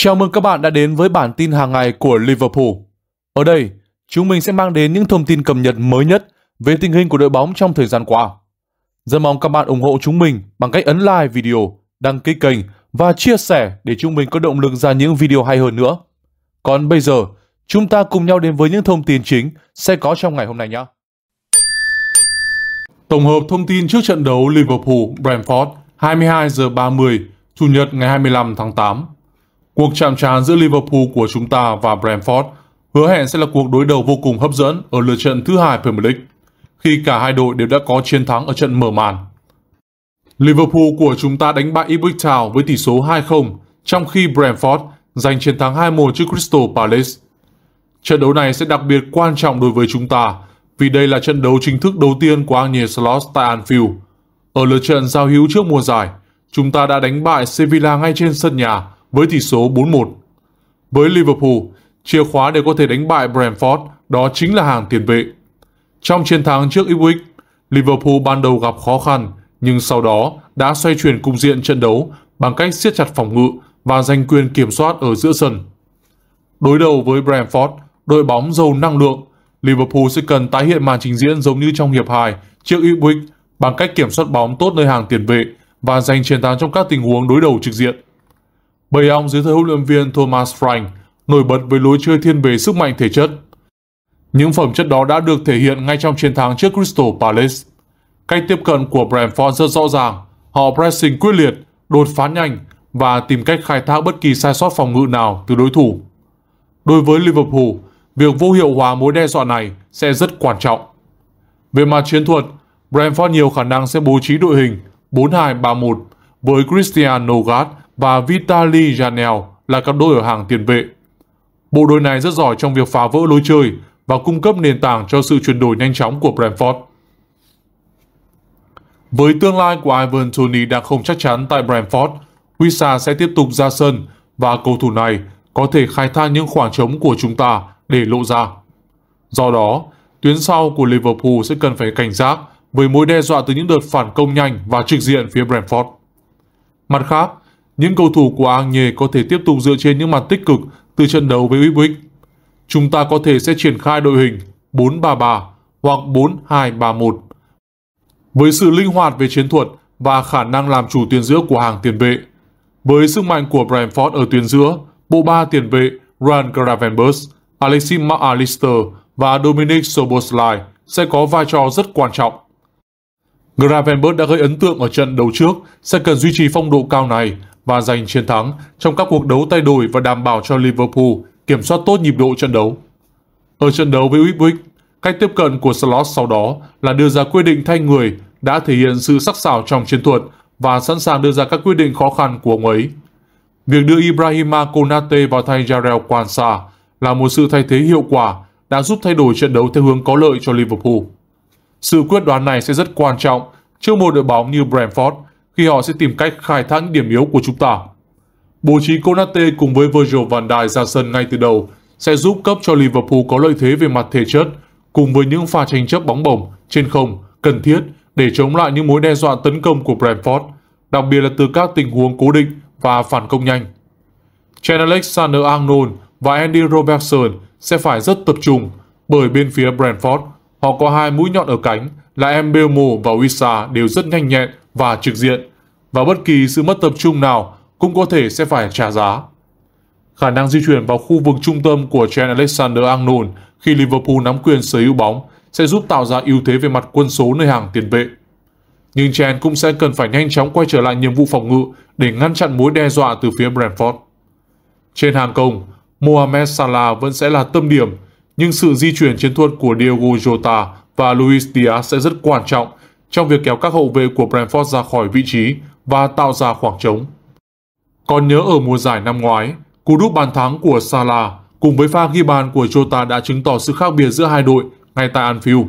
Chào mừng các bạn đã đến với bản tin hàng ngày của Liverpool. Ở đây, chúng mình sẽ mang đến những thông tin cập nhật mới nhất về tình hình của đội bóng trong thời gian qua. Rất mong các bạn ủng hộ chúng mình bằng cách ấn like video, đăng ký kênh và chia sẻ để chúng mình có động lực ra những video hay hơn nữa. Còn bây giờ, chúng ta cùng nhau đến với những thông tin chính sẽ có trong ngày hôm nay nhé. Tổng hợp thông tin trước trận đấu Liverpool Brentford 22 giờ 30 Chủ nhật ngày 25 tháng 8. Cuộc chạm trán giữa Liverpool của chúng ta và Brentford hứa hẹn sẽ là cuộc đối đầu vô cùng hấp dẫn ở lượt trận thứ hai Premier League, khi cả hai đội đều đã có chiến thắng ở trận mở màn. Liverpool của chúng ta đánh bại Ipswich Town với tỷ số 2-0, trong khi Brentford giành chiến thắng 2-1 trước Crystal Palace. Trận đấu này sẽ đặc biệt quan trọng đối với chúng ta vì đây là trận đấu chính thức đầu tiên của Arne Slot tại Anfield. Ở lượt trận giao hữu trước mùa giải, chúng ta đã đánh bại Sevilla ngay trên sân nhà với tỷ số 4-1. Với Liverpool, chìa khóa để có thể đánh bại Brentford đó chính là hàng tiền vệ. Trong chiến thắng trước Ipswich, Liverpool ban đầu gặp khó khăn nhưng sau đó đã xoay chuyển cục diện trận đấu bằng cách siết chặt phòng ngự và giành quyền kiểm soát ở giữa sân. Đối đầu với Brentford, đội bóng giàu năng lượng, Liverpool sẽ cần tái hiện màn trình diễn giống như trong hiệp 2 trước Ipswich bằng cách kiểm soát bóng tốt nơi hàng tiền vệ và giành chiến thắng trong các tình huống đối đầu trực diện. Bầy ong dưới thời huấn luyện viên Thomas Frank nổi bật với lối chơi thiên về sức mạnh thể chất. Những phẩm chất đó đã được thể hiện ngay trong chiến thắng trước Crystal Palace. Cách tiếp cận của Brentford rất rõ ràng, họ pressing quyết liệt, đột phá nhanh và tìm cách khai thác bất kỳ sai sót phòng ngự nào từ đối thủ. Đối với Liverpool, việc vô hiệu hóa mối đe dọa này sẽ rất quan trọng. Về mặt chiến thuật, Brentford nhiều khả năng sẽ bố trí đội hình 4-2-3-1 với Christian Nogat và Vitali Janel là cặp đôi ở hàng tiền vệ. Bộ đôi này rất giỏi trong việc phá vỡ lối chơi và cung cấp nền tảng cho sự chuyển đổi nhanh chóng của Brentford. Với tương lai của Ivan Tony đang không chắc chắn tại Brentford, Wissa sẽ tiếp tục ra sân và cầu thủ này có thể khai thác những khoảng trống của chúng ta để lộ ra. Do đó, tuyến sau của Liverpool sẽ cần phải cảnh giác với mối đe dọa từ những đợt phản công nhanh và trực diện phía Brentford. Mặt khác, những cầu thủ của Agne có thể tiếp tục dựa trên những mặt tích cực từ trận đấu với Ipswich. Chúng ta có thể sẽ triển khai đội hình 4-3-3 hoặc 4-2-3-1. Với sự linh hoạt về chiến thuật và khả năng làm chủ tuyến giữa của hàng tiền vệ, với sức mạnh của Brentford ở tuyến giữa, bộ ba tiền vệ Ryan Gravenberch, Alexis McAllister và Dominic Soboslai sẽ có vai trò rất quan trọng. Gravenberch đã gây ấn tượng ở trận đấu trước sẽ cần duy trì phong độ cao này và giành chiến thắng trong các cuộc đấu tay đôi và đảm bảo cho Liverpool kiểm soát tốt nhịp độ trận đấu. Ở trận đấu với Ipswich, cách tiếp cận của Slot sau đó là đưa ra quyết định thay người đã thể hiện sự sắc sảo trong chiến thuật và sẵn sàng đưa ra các quyết định khó khăn của ông ấy. Việc đưa Ibrahima Konate vào thay Jarrell Kwanzaa là một sự thay thế hiệu quả đã giúp thay đổi trận đấu theo hướng có lợi cho Liverpool. Sự quyết đoán này sẽ rất quan trọng trước một đội bóng như Brentford khi họ sẽ tìm cách khai thác những điểm yếu của chúng ta. Bố trí Konate cùng với Virgil van Dijk ra sân ngay từ đầu sẽ giúp cấp cho Liverpool có lợi thế về mặt thể chất cùng với những pha tranh chấp bóng bổng trên không cần thiết để chống lại những mối đe dọa tấn công của Brentford, đặc biệt là từ các tình huống cố định và phản công nhanh. Trent Alexander-Arnold và Andy Robertson sẽ phải rất tập trung bởi bên phía Brentford họ có hai mũi nhọn ở cánh là Embelmo và Wissa đều rất nhanh nhẹn và trực diện, và bất kỳ sự mất tập trung nào cũng có thể sẽ phải trả giá. Khả năng di chuyển vào khu vực trung tâm của Trent Alexander-Arnold khi Liverpool nắm quyền sở hữu bóng sẽ giúp tạo ra ưu thế về mặt quân số nơi hàng tiền vệ. Nhưng Trent cũng sẽ cần phải nhanh chóng quay trở lại nhiệm vụ phòng ngự để ngăn chặn mối đe dọa từ phía Brentford. Trên hàng công, Mohamed Salah vẫn sẽ là tâm điểm, nhưng sự di chuyển chiến thuật của Diogo Jota và Luis Diaz sẽ rất quan trọng trong việc kéo các hậu vệ của Brentford ra khỏi vị trí và tạo ra khoảng trống. Còn nhớ ở mùa giải năm ngoái, cú đúp bàn thắng của Salah cùng với pha ghi bàn của Jota đã chứng tỏ sự khác biệt giữa hai đội ngay tại Anfield.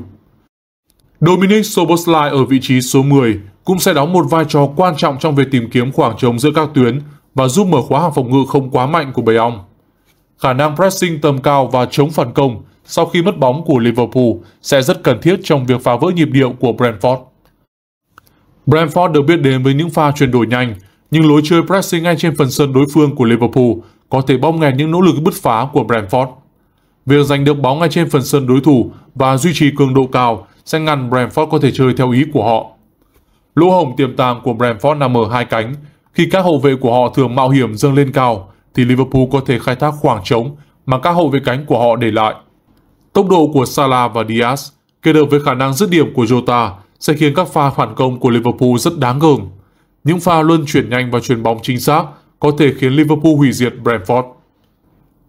Dominic Soboslai ở vị trí số 10 cũng sẽ đóng một vai trò quan trọng trong việc tìm kiếm khoảng trống giữa các tuyến và giúp mở khóa hàng phòng ngự không quá mạnh của Bầy ong. Khả năng pressing tầm cao và chống phản công sau khi mất bóng của Liverpool sẽ rất cần thiết trong việc phá vỡ nhịp điệu của Brentford. Brentford được biết đến với những pha chuyển đổi nhanh, nhưng lối chơi pressing ngay trên phần sân đối phương của Liverpool có thể bóp nghẹt những nỗ lực bứt phá của Brentford. Việc giành được bóng ngay trên phần sân đối thủ và duy trì cường độ cao sẽ ngăn Brentford có thể chơi theo ý của họ. Lỗ hổng tiềm tàng của Brentford nằm ở hai cánh, khi các hậu vệ của họ thường mạo hiểm dâng lên cao thì Liverpool có thể khai thác khoảng trống mà các hậu vệ cánh của họ để lại. Tốc độ của Salah và Diaz kết hợp với khả năng dứt điểm của Jota sẽ khiến các pha phản công của Liverpool rất đáng gờm. Những pha luân chuyển nhanh và chuyền bóng chính xác có thể khiến Liverpool hủy diệt Brentford.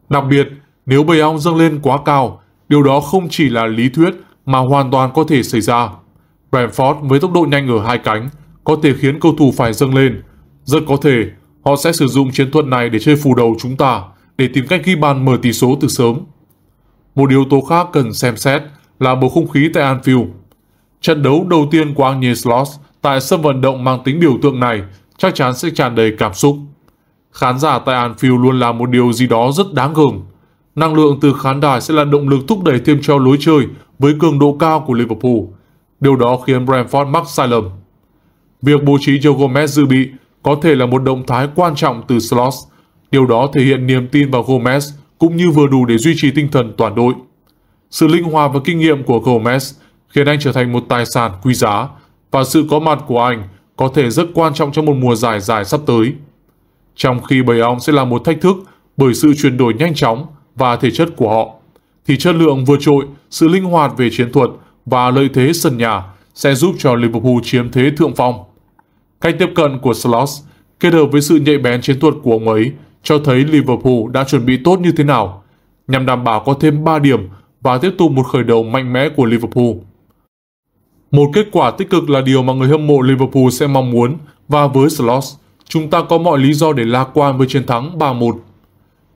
Đặc biệt, nếu bầy ong dâng lên quá cao, điều đó không chỉ là lý thuyết mà hoàn toàn có thể xảy ra. Brentford với tốc độ nhanh ở hai cánh có thể khiến cầu thủ phải dâng lên. Rất có thể họ sẽ sử dụng chiến thuật này để chơi phù đầu chúng ta để tìm cách ghi bàn mở tỷ số từ sớm. Một yếu tố khác cần xem xét là bầu không khí tại Anfield. Trận đấu đầu tiên của Agnes Loss tại sân vận động mang tính biểu tượng này chắc chắn sẽ tràn đầy cảm xúc. Khán giả tại Anfield luôn là một điều gì đó rất đáng gờm. Năng lượng từ khán đài sẽ là động lực thúc đẩy thêm treo lối chơi với cường độ cao của Liverpool. Điều đó khiến Brentford mắc sai lầm. Việc bố trí Joe Gomez dự bị có thể là một động thái quan trọng từ Slots. Điều đó thể hiện niềm tin vào Gomez cũng như vừa đủ để duy trì tinh thần toàn đội. Sự linh hoạt và kinh nghiệm của Gomez khiến anh trở thành một tài sản quý giá và sự có mặt của anh có thể rất quan trọng trong một mùa giải dài sắp tới. Trong khi bầy ong sẽ là một thách thức bởi sự chuyển đổi nhanh chóng và thể chất của họ, thì chất lượng vượt trội, sự linh hoạt về chiến thuật và lợi thế sân nhà sẽ giúp cho Liverpool chiếm thế thượng phong. Cách tiếp cận của slots kết hợp với sự nhạy bén chiến thuật của ông ấy cho thấy Liverpool đã chuẩn bị tốt như thế nào nhằm đảm bảo có thêm 3 điểm và tiếp tục một khởi đầu mạnh mẽ của Liverpool. Một kết quả tích cực là điều mà người hâm mộ Liverpool sẽ mong muốn và với Slot, chúng ta có mọi lý do để lạc quan với chiến thắng 3-1.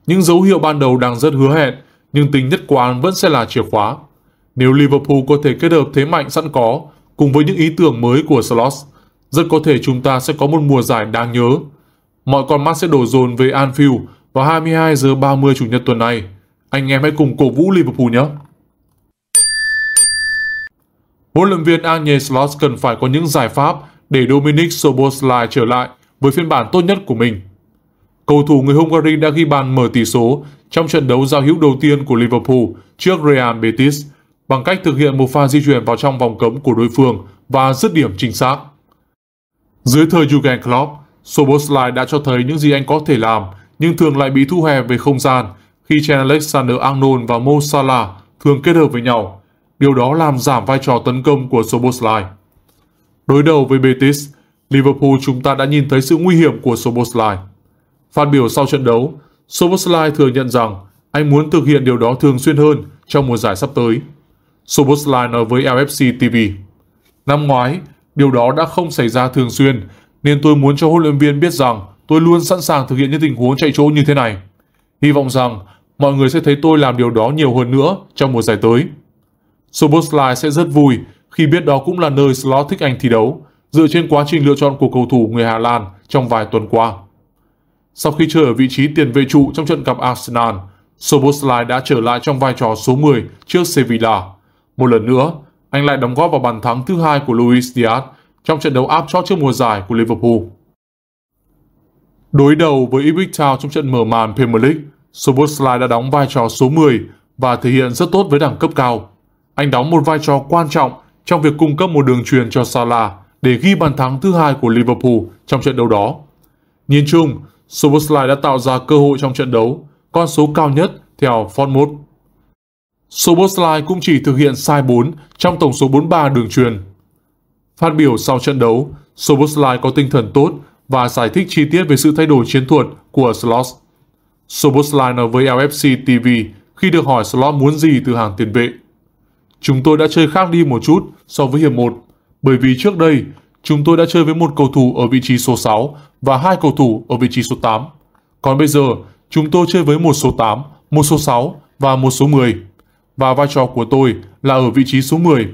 Những dấu hiệu ban đầu đang rất hứa hẹn, nhưng tính nhất quán vẫn sẽ là chìa khóa. Nếu Liverpool có thể kết hợp thế mạnh sẵn có cùng với những ý tưởng mới của Slot, rất có thể chúng ta sẽ có một mùa giải đáng nhớ. Mọi con mắt sẽ đổ dồn về Anfield vào 22 giờ 30 chủ nhật tuần này. Anh em hãy cùng cổ vũ Liverpool nhé! huấn luyện viên Agnes Slot cần phải có những giải pháp để Dominic Soboslai trở lại với phiên bản tốt nhất của mình. Cầu thủ người Hungary đã ghi bàn mở tỷ số trong trận đấu giao hữu đầu tiên của Liverpool trước Real Betis bằng cách thực hiện một pha di chuyển vào trong vòng cấm của đối phương và dứt điểm chính xác. Dưới thời Jurgen Klopp, Soboslai đã cho thấy những gì anh có thể làm nhưng thường lại bị thu hẹp về không gian khi Trent Alexander-Arnold và Mo Salah thường kết hợp với nhau điều đó làm giảm vai trò tấn công của Soboslai. Đối đầu với Betis, Liverpool chúng ta đã nhìn thấy sự nguy hiểm của Soboslai. Phát biểu sau trận đấu, Soboslai thừa nhận rằng anh muốn thực hiện điều đó thường xuyên hơn trong mùa giải sắp tới. Soboslai nói với LFC TV. Năm ngoái, điều đó đã không xảy ra thường xuyên, nên tôi muốn cho huấn luyện viên biết rằng tôi luôn sẵn sàng thực hiện những tình huống chạy chỗ như thế này. Hy vọng rằng mọi người sẽ thấy tôi làm điều đó nhiều hơn nữa trong mùa giải tới. Soboslai sẽ rất vui khi biết đó cũng là nơi Slot thích anh thi đấu, dựa trên quá trình lựa chọn của cầu thủ người Hà Lan trong vài tuần qua. Sau khi chơi ở vị trí tiền vệ trụ trong trận gặp Arsenal, Soboslai đã trở lại trong vai trò số 10 trước Sevilla. Một lần nữa, anh lại đóng góp vào bàn thắng thứ hai của Luis Diaz trong trận đấu áp chót trước mùa giải của Liverpool. Đối đầu với Ipswich Town trong trận mở màn Premier League, Soboslai đã đóng vai trò số 10 và thể hiện rất tốt với đẳng cấp cao. Anh đóng một vai trò quan trọng trong việc cung cấp một đường truyền cho Salah để ghi bàn thắng thứ hai của Liverpool trong trận đấu đó. Nhìn chung, Soboslai đã tạo ra cơ hội trong trận đấu, con số cao nhất theo Fortmouth. Soboslai cũng chỉ thực hiện sai 4 trong tổng số 43 đường truyền. Phát biểu sau trận đấu, Soboslai có tinh thần tốt và giải thích chi tiết về sự thay đổi chiến thuật của Slot. Soboslai nói với LFC TV khi được hỏi Slot muốn gì từ hàng tiền vệ. Chúng tôi đã chơi khác đi một chút so với hiệp 1, bởi vì trước đây chúng tôi đã chơi với một cầu thủ ở vị trí số 6 và hai cầu thủ ở vị trí số 8. Còn bây giờ, chúng tôi chơi với một số 8, một số 6 và một số 10. Và vai trò của tôi là ở vị trí số 10.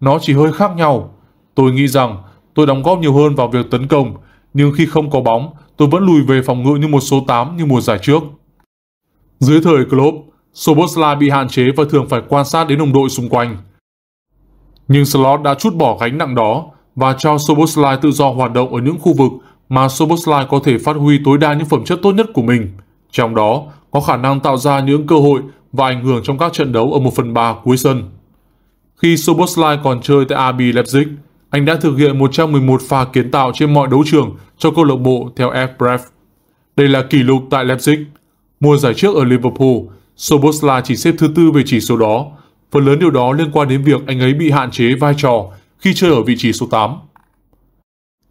Nó chỉ hơi khác nhau. Tôi nghĩ rằng tôi đóng góp nhiều hơn vào việc tấn công, nhưng khi không có bóng, tôi vẫn lùi về phòng ngự như một số 8 như mùa giải trước. Dưới thời Klopp, Sobosla bị hạn chế và thường phải quan sát đến đồng đội xung quanh. Nhưng Slot đã chút bỏ gánh nặng đó và cho Soboslai tự do hoạt động ở những khu vực mà Soboslai có thể phát huy tối đa những phẩm chất tốt nhất của mình. Trong đó, có khả năng tạo ra những cơ hội và ảnh hưởng trong các trận đấu ở 1 phần 3 cuối sân. Khi Soboslai còn chơi tại RB Leipzig, anh đã thực hiện 111 pha kiến tạo trên mọi đấu trường cho câu lạc bộ theo FBref. Đây là kỷ lục tại Leipzig. Mùa giải trước ở Liverpool, Sobosla chỉ xếp thứ tư về chỉ số đó. Phần lớn điều đó liên quan đến việc anh ấy bị hạn chế vai trò khi chơi ở vị trí số 8.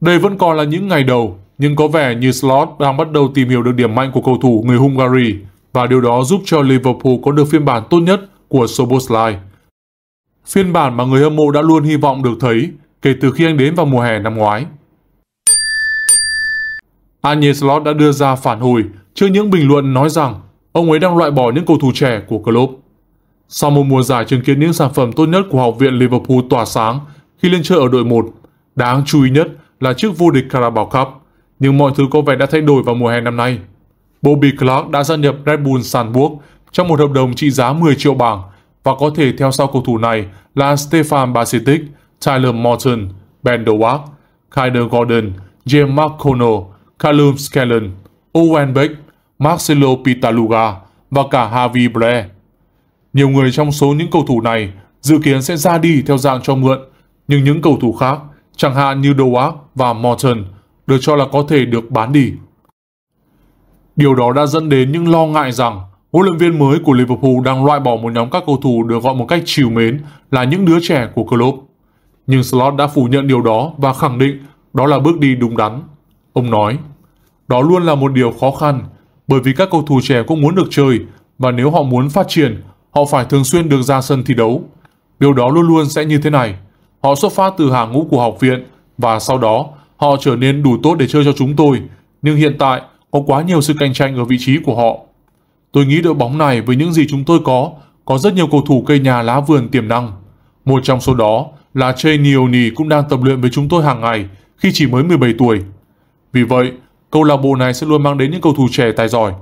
Đây vẫn còn là những ngày đầu, nhưng có vẻ như Slot đang bắt đầu tìm hiểu được điểm mạnh của cầu thủ người Hungary và điều đó giúp cho Liverpool có được phiên bản tốt nhất của Soboslai. Phiên bản mà người hâm mộ đã luôn hy vọng được thấy kể từ khi anh đến vào mùa hè năm ngoái. Anye Slot đã đưa ra phản hồi trước những bình luận nói rằng ông ấy đang loại bỏ những cầu thủ trẻ của club. Sau một mùa giải chứng kiến những sản phẩm tốt nhất của học viện Liverpool tỏa sáng khi lên chơi ở đội 1, đáng chú ý nhất là chiếc vô địch Carabao Cup, nhưng mọi thứ có vẻ đã thay đổi vào mùa hè năm nay. Bobby Clark đã gia nhập Red Bull Salzburg trong một hợp đồng trị giá 10 triệu bảng và có thể theo sau cầu thủ này là Stefan Basitic, Tyler Morton, Ben Dowak, Kyder Gordon, James McConnell, Callum Scanlon, Owen Beck Marcelo Pitaluga và cả Javi Bre. Nhiều người trong số những cầu thủ này dự kiến sẽ ra đi theo dạng cho mượn, nhưng những cầu thủ khác, chẳng hạn như Doak và Morton, được cho là có thể được bán đi. Điều đó đã dẫn đến những lo ngại rằng huấn luyện viên mới của Liverpool đang loại bỏ một nhóm các cầu thủ được gọi một cách chiều mến là những đứa trẻ của Klopp. Nhưng Slot đã phủ nhận điều đó và khẳng định đó là bước đi đúng đắn. Ông nói, đó luôn là một điều khó khăn bởi vì các cầu thủ trẻ cũng muốn được chơi và nếu họ muốn phát triển, họ phải thường xuyên được ra sân thi đấu. Điều đó luôn luôn sẽ như thế này. Họ xuất phát từ hàng ngũ của học viện và sau đó họ trở nên đủ tốt để chơi cho chúng tôi, nhưng hiện tại có quá nhiều sự cạnh tranh ở vị trí của họ. Tôi nghĩ đội bóng này với những gì chúng tôi có, có rất nhiều cầu thủ cây nhà lá vườn tiềm năng. Một trong số đó là Chay Nioni cũng đang tập luyện với chúng tôi hàng ngày khi chỉ mới 17 tuổi. Vì vậy, câu lạc bộ này sẽ luôn mang đến những cầu thủ trẻ tài giỏi.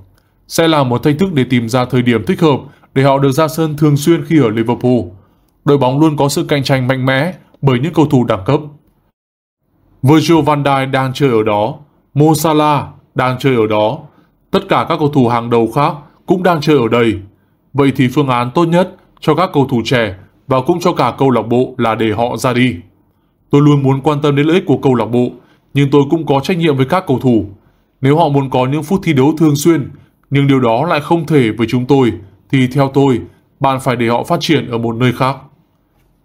Sẽ là một thách thức để tìm ra thời điểm thích hợp để họ được ra sân thường xuyên khi ở Liverpool. Đội bóng luôn có sự cạnh tranh mạnh mẽ bởi những cầu thủ đẳng cấp. Virgil van Dijk đang chơi ở đó, Mo Salah đang chơi ở đó, tất cả các cầu thủ hàng đầu khác cũng đang chơi ở đây. Vậy thì phương án tốt nhất cho các cầu thủ trẻ và cũng cho cả câu lạc bộ là để họ ra đi. Tôi luôn muốn quan tâm đến lợi ích của câu lạc bộ nhưng tôi cũng có trách nhiệm với các cầu thủ. Nếu họ muốn có những phút thi đấu thường xuyên, nhưng điều đó lại không thể với chúng tôi, thì theo tôi, bạn phải để họ phát triển ở một nơi khác.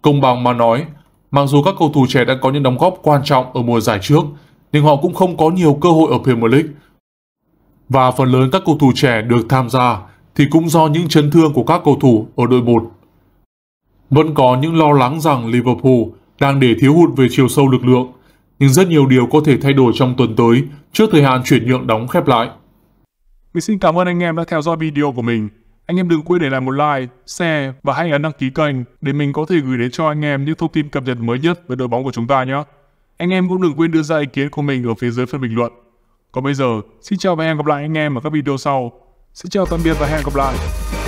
Công bằng mà nói, mặc dù các cầu thủ trẻ đã có những đóng góp quan trọng ở mùa giải trước, nhưng họ cũng không có nhiều cơ hội ở Premier League. Và phần lớn các cầu thủ trẻ được tham gia thì cũng do những chấn thương của các cầu thủ ở đội 1. Vẫn có những lo lắng rằng Liverpool đang để thiếu hụt về chiều sâu lực lượng nhưng rất nhiều điều có thể thay đổi trong tuần tới trước thời hạn chuyển nhượng đóng khép lại. Mình xin cảm ơn anh em đã theo dõi video của mình. Anh em đừng quên để lại một like, share và hãy ấn đăng ký kênh để mình có thể gửi đến cho anh em những thông tin cập nhật mới nhất về đội bóng của chúng ta nhé. Anh em cũng đừng quên đưa ra ý kiến của mình ở phía dưới phần bình luận. Còn bây giờ, xin chào và hẹn gặp lại anh em ở các video sau. Xin chào tạm biệt và hẹn gặp lại.